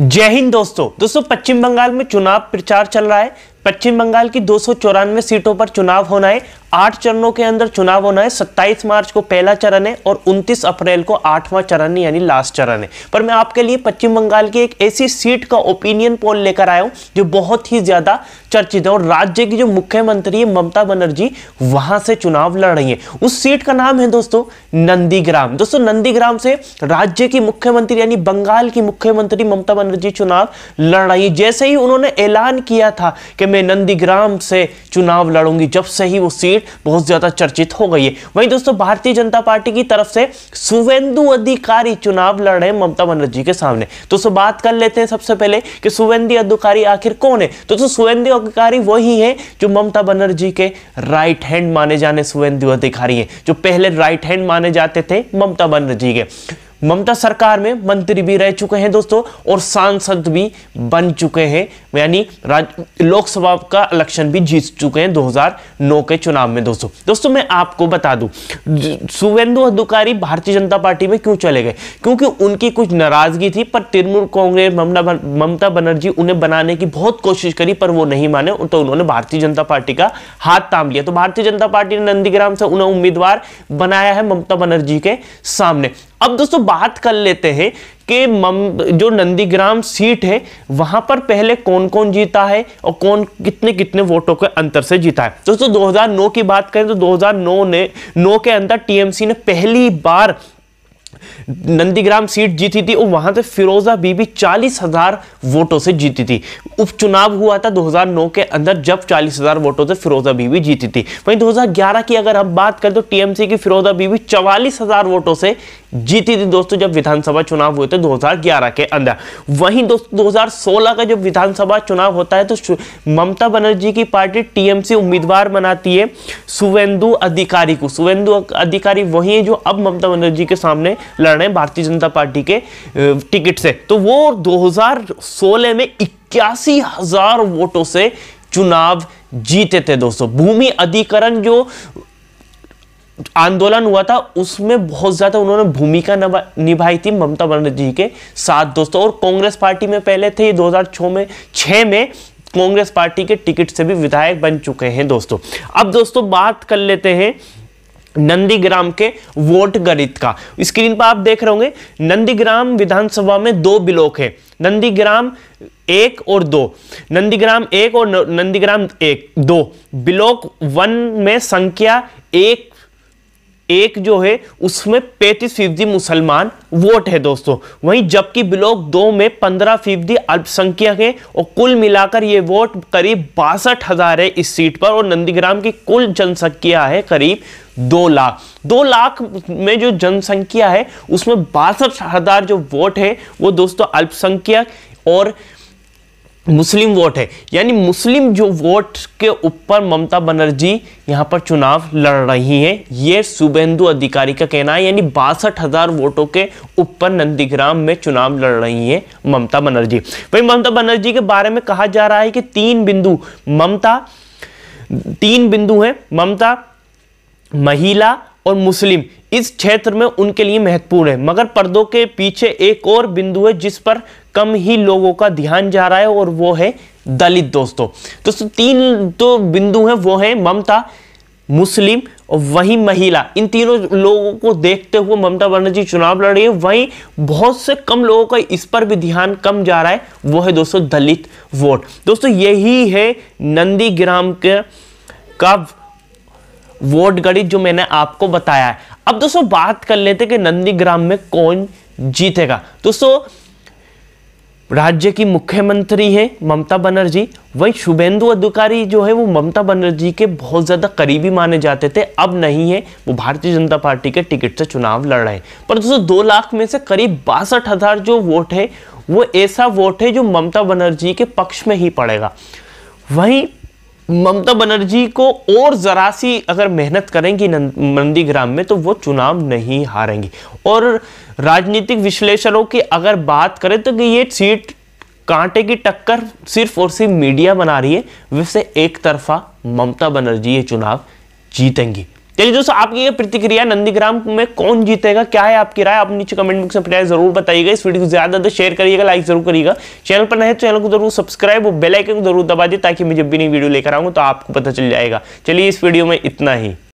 जय हिंद दोस्तों दोस्तों पश्चिम बंगाल में चुनाव प्रचार चल रहा है पश्चिम बंगाल की दो सीटों पर चुनाव होना है आठ चरणों के अंदर चुनाव होना है 27 मार्च को पहला चरण है और 29 अप्रैल को आठवां चरण यानी लास्ट चरण है पर मैं आपके लिए पश्चिम बंगाल की एक ऐसी सीट का ओपिनियन पोल लेकर आया हूं जो बहुत ही ज्यादा चर्चित है और राज्य की जो मुख्यमंत्री है ममता बनर्जी वहां से चुनाव लड़ रही है उस सीट का नाम है दोस्तों नंदीग्राम दोस्तों नंदीग्राम से राज्य की मुख्यमंत्री यानी बंगाल की मुख्यमंत्री ममता बनर्जी चुनाव लड़ रही है जैसे ही उन्होंने ऐलान किया था कि में नंदीग्राम से चुनाव लड़ूंगी जब से ही वो सीट बहुत ज़्यादा चर्चित हो गई है वहीं दोस्तों भारतीय जनता पार्टी की तरफ से सुवेंदु अधिकारी चुनाव लड़ रहे ममता बनर्जी के सामने दोस्तों बात कर लेते हैं सबसे पहले कि सुवेंदी अधिकारी आखिर कौन है दोस्तों सुवेंदु अधिकारी वही है जो ममता बनर्जी के राइट हैंड माने जाने सुवेंदु अधिकारी है जो पहले राइट हैंड माने जाते थे ममता बनर्जी के ममता सरकार में मंत्री भी रह चुके हैं दोस्तों और सांसद भी बन चुके हैं यानी लोकसभा का इलेक्शन भी जीत चुके हैं 2009 के चुनाव में दोस्तों दोस्तों मैं आपको बता दूं सुवेंदु अधिकारी भारतीय जनता पार्टी में क्यों चले गए क्योंकि उनकी कुछ नाराजगी थी पर तृणमूल कांग्रेस ममता बनर्जी उन्हें बनाने की बहुत कोशिश करी पर वो नहीं माने तो उन्होंने भारतीय जनता पार्टी का हाथ ताम लिया तो भारतीय जनता पार्टी ने नंदीग्राम से उन्हें उम्मीदवार बनाया है ममता बनर्जी के सामने अब दोस्तों बात कर लेते हैं कि जो नंदीग्राम सीट है वहां पर पहले कौन कौन जीता है और कौन कितने कितने वोटों के अंतर से जीता है दोस्तों 2009 की बात करें तो 2009 ने 9 के अंदर टीएमसी ने पहली बार नंदीग्राम सीट जीती थी और वहां से फिरोजा बीबी चालीस हजार वोटों से जीती थी उपचुनाव हुआ था 2009 के अंदर जब चालीस हजार वोटों से फिरोजा बीबी जीती थी वहीं 2011 की अगर हम बात करें तो टीएमसी की फिरोजा बीबी चवालीस हजार वोटों से जीती थी दोस्तों जब विधानसभा चुनाव हुए थे 2011 के अंदर वहीं दोस्तों 2016 का जब विधानसभा चुनाव होता है तो ममता बनर्जी की पार्टी टीएमसी उम्मीदवार बनाती है सुवेंदु अधिकारी को सुवेंदु अधिकारी वही है जो अब ममता बनर्जी के सामने लड़ हैं भारतीय जनता पार्टी के टिकट से तो वो 2016 में इक्यासी हजार वोटों से चुनाव जीते थे दोस्तों भूमि अधिकरण जो आंदोलन हुआ था उसमें बहुत ज्यादा उन्होंने भूमिका निभाई थी ममता बनर्जी के साथ दोस्तों और कांग्रेस पार्टी में पहले थे 2006 में छ में कांग्रेस पार्टी के टिकट से भी विधायक बन चुके हैं दोस्तों अब दोस्तों बात कर लेते हैं नंदीग्राम के वोट गणित का स्क्रीन पर आप देख रहे होंगे नंदीग्राम विधानसभा में दो ब्लॉक है नंदीग्राम एक और दो नंदीग्राम एक और नंदीग्राम एक दो ब्लॉक वन में संख्या एक एक जो है उसमें पैंतीस फीसदी मुसलमान वोट है दोस्तों वहीं जबकि ब्लॉक दो में पंद्रह फीसदी अल्पसंख्यक है और कुल मिलाकर ये वोट करीब बासठ हजार है इस सीट पर और नंदीग्राम की कुल जनसंख्या है करीब दो लाख दो लाख में जो जनसंख्या है उसमें बासठ हजार जो वोट है वो दोस्तों अल्पसंख्यक और मुस्लिम वोट है यानी मुस्लिम जो वोट के ऊपर ममता बनर्जी यहाँ पर चुनाव लड़ रही हैं ये शुभेंदु अधिकारी का कहना है यानी बासठ हजार वोटों के ऊपर नंदीग्राम में चुनाव लड़ रही हैं ममता बनर्जी वही ममता बनर्जी के बारे में कहा जा रहा है कि तीन बिंदु ममता तीन बिंदु हैं ममता महिला और मुस्लिम इस क्षेत्र में उनके लिए महत्वपूर्ण है मगर पर्दों के पीछे एक और बिंदु है जिस पर कम ही लोगों का ध्यान जा रहा है और वो है दलित दोस्तों तो तीन जो तो बिंदु हैं वो है ममता मुस्लिम और वहीं महिला इन तीनों लोगों को देखते हुए ममता बनर्जी चुनाव लड़ रही है वहीं बहुत से कम लोगों का इस पर भी ध्यान कम जा रहा है वो है दोस्तों दलित वोट दोस्तों यही है नंदी ग्राम के का वोट गणित जो मैंने आपको बताया है अब दोस्तों बात कर लेते कि नंदीग्राम में कौन जीतेगा दोस्तों राज्य की मुख्यमंत्री है ममता बनर्जी वही शुभेंदु अधिकारी जो है वो ममता बनर्जी के बहुत ज़्यादा करीबी माने जाते थे अब नहीं है वो भारतीय जनता पार्टी के टिकट से चुनाव लड़ रहे हैं पर दोस्तों दो लाख में से करीब बासठ हज़ार जो वोट है वो ऐसा वोट है जो ममता बनर्जी के पक्ष में ही पड़ेगा वहीं ममता बनर्जी को और ज़रा सी अगर मेहनत करेंगी नंदीग्राम में तो वो चुनाव नहीं हारेंगी और राजनीतिक विश्लेषकों की अगर बात करें तो ये सीट कांटे की टक्कर सिर्फ और सिर्फ मीडिया बना रही है वैसे एक तरफा ममता बनर्जी ये चुनाव जीतेंगी चलिए दोस्तों आपकी ये प्रतिक्रिया नंदीग्राम में कौन जीतेगा क्या है आपकी राय आप नीचे कमेंट बॉक्स में अपनी जरूर बताइएगा इस वीडियो को ज्यादा शेयर करिएगा लाइक जरूर करिएगा चैनल पर नहीं चैनल तो को जरूर सब्सक्राइब और बेलाइकन को जरूर दबा दिए ताकि मैं जब भी नई वीडियो लेकर आऊंगा तो आपको पता चल जाएगा चलिए इस वीडियो में इतना ही